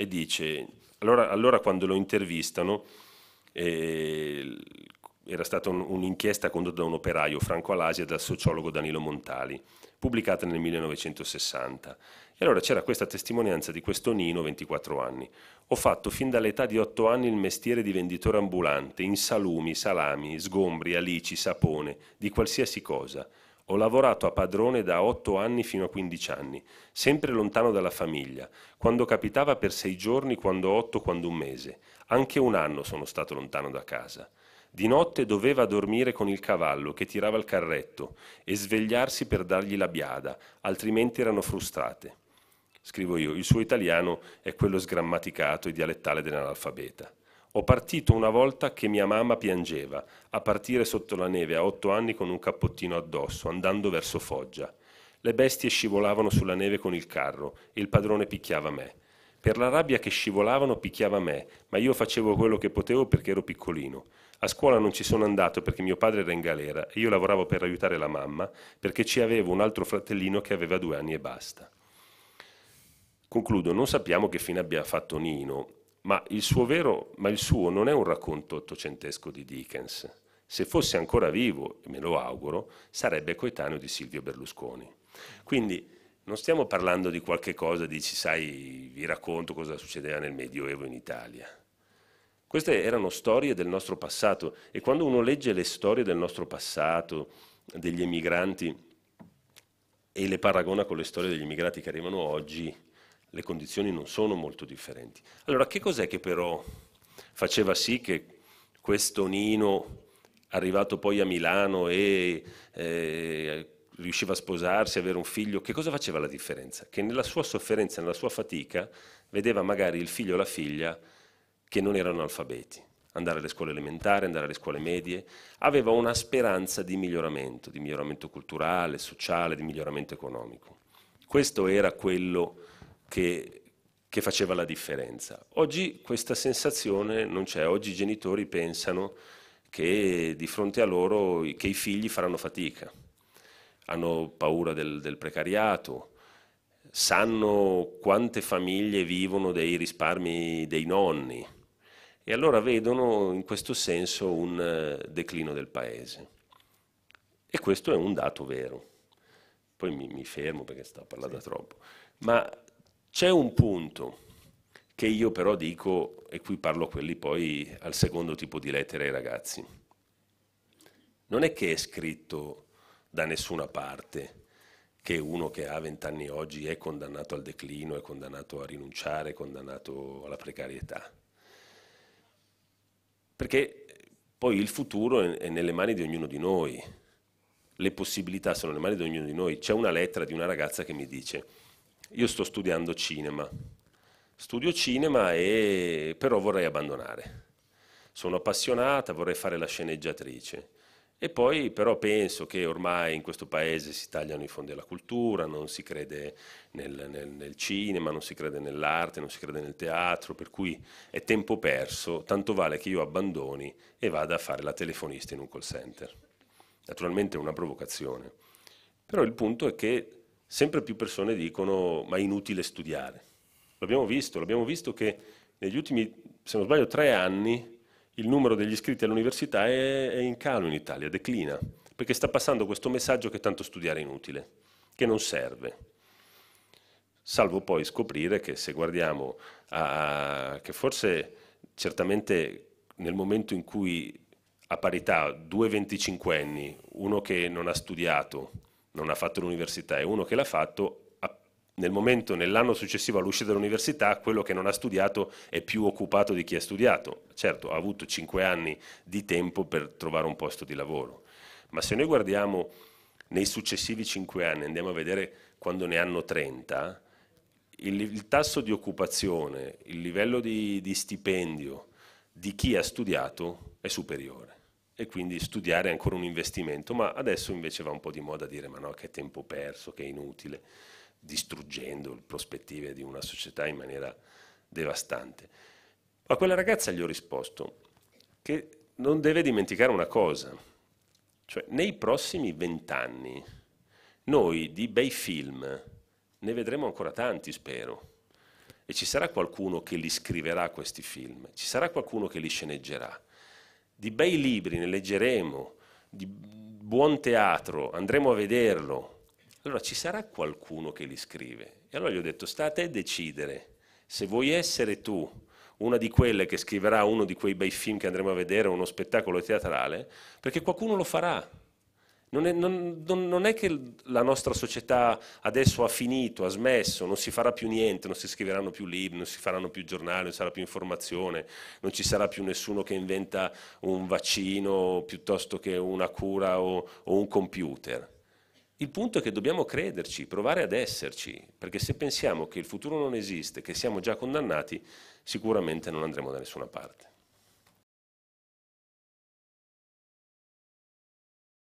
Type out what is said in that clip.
e dice, allora, allora quando lo intervistano, eh, era stata un, un'inchiesta condotta da un operaio, Franco Alasia, dal sociologo Danilo Montali, pubblicata nel 1960. E allora c'era questa testimonianza di questo Nino, 24 anni. Ho fatto fin dall'età di 8 anni il mestiere di venditore ambulante, in salumi, salami, sgombri, alici, sapone, di qualsiasi cosa. Ho lavorato a padrone da 8 anni fino a 15 anni, sempre lontano dalla famiglia, quando capitava per 6 giorni, quando 8, quando un mese. Anche un anno sono stato lontano da casa. Di notte doveva dormire con il cavallo che tirava il carretto e svegliarsi per dargli la biada, altrimenti erano frustrate. Scrivo io, il suo italiano è quello sgrammaticato e dialettale dell'analfabeta. Ho partito una volta che mia mamma piangeva, a partire sotto la neve a otto anni con un cappottino addosso, andando verso Foggia. Le bestie scivolavano sulla neve con il carro e il padrone picchiava me. Per la rabbia che scivolavano picchiava me, ma io facevo quello che potevo perché ero piccolino. A scuola non ci sono andato perché mio padre era in galera e io lavoravo per aiutare la mamma perché ci avevo un altro fratellino che aveva due anni e basta. Concludo, non sappiamo che fine abbia fatto Nino, ma il suo vero, ma il suo non è un racconto ottocentesco di Dickens. Se fosse ancora vivo, e me lo auguro, sarebbe coetaneo di Silvio Berlusconi. Quindi non stiamo parlando di qualche cosa, dici, sai, vi racconto cosa succedeva nel Medioevo in Italia. Queste erano storie del nostro passato e quando uno legge le storie del nostro passato, degli emigranti, e le paragona con le storie degli immigrati che arrivano oggi, le condizioni non sono molto differenti. Allora, che cos'è che però faceva sì che questo Nino, arrivato poi a Milano e eh, riusciva a sposarsi, avere un figlio, che cosa faceva la differenza? Che nella sua sofferenza, nella sua fatica, vedeva magari il figlio o la figlia che non erano alfabeti, andare alle scuole elementari, andare alle scuole medie, aveva una speranza di miglioramento, di miglioramento culturale, sociale, di miglioramento economico. Questo era quello che, che faceva la differenza. Oggi questa sensazione non c'è, oggi i genitori pensano che di fronte a loro che i figli faranno fatica, hanno paura del, del precariato, sanno quante famiglie vivono dei risparmi dei nonni e allora vedono in questo senso un eh, declino del paese. E questo è un dato vero. Poi mi, mi fermo perché sto parlando sì. troppo. Ma c'è un punto che io però dico, e qui parlo quelli poi al secondo tipo di lettere ai ragazzi, non è che è scritto da nessuna parte che uno che ha vent'anni oggi è condannato al declino, è condannato a rinunciare, è condannato alla precarietà. Perché poi il futuro è nelle mani di ognuno di noi, le possibilità sono nelle mani di ognuno di noi. C'è una lettera di una ragazza che mi dice, io sto studiando cinema, studio cinema e però vorrei abbandonare. Sono appassionata, vorrei fare la sceneggiatrice. E poi però penso che ormai in questo paese si tagliano i fondi alla cultura, non si crede nel, nel, nel cinema, non si crede nell'arte, non si crede nel teatro, per cui è tempo perso, tanto vale che io abbandoni e vada a fare la telefonista in un call center. Naturalmente è una provocazione, però il punto è che sempre più persone dicono ma è inutile studiare. L'abbiamo visto, l'abbiamo visto che negli ultimi, se non sbaglio, tre anni il numero degli iscritti all'università è, è in calo in Italia, declina, perché sta passando questo messaggio che tanto studiare è inutile, che non serve. Salvo poi scoprire che se guardiamo a, che forse certamente nel momento in cui a parità due 25 anni, uno che non ha studiato non ha fatto l'università e uno che l'ha fatto nel momento, nell'anno successivo all'uscita dall'università, quello che non ha studiato è più occupato di chi ha studiato. Certo, ha avuto cinque anni di tempo per trovare un posto di lavoro, ma se noi guardiamo nei successivi cinque anni, andiamo a vedere quando ne hanno 30, il, il tasso di occupazione, il livello di, di stipendio di chi ha studiato è superiore e quindi studiare è ancora un investimento, ma adesso invece va un po' di moda dire ma no, che tempo perso, che è inutile, distruggendo le prospettive di una società in maniera devastante. A quella ragazza gli ho risposto che non deve dimenticare una cosa, cioè nei prossimi vent'anni noi di bei film ne vedremo ancora tanti, spero. E ci sarà qualcuno che li scriverà questi film, ci sarà qualcuno che li sceneggerà di bei libri, ne leggeremo, di buon teatro, andremo a vederlo. Allora ci sarà qualcuno che li scrive. E allora gli ho detto, sta a te decidere, se vuoi essere tu una di quelle che scriverà uno di quei bei film che andremo a vedere, uno spettacolo teatrale, perché qualcuno lo farà. Non è, non, non è, che la nostra società adesso ha finito, ha smesso, non si farà più niente, non si scriveranno più libri, non si faranno più giornali, non sarà più informazione, non ci sarà più nessuno che inventa un vaccino piuttosto che una cura o, o un computer. Il punto è che dobbiamo crederci, provare ad esserci, perché se pensiamo che il futuro non esiste, che siamo già condannati, sicuramente non andremo da nessuna parte.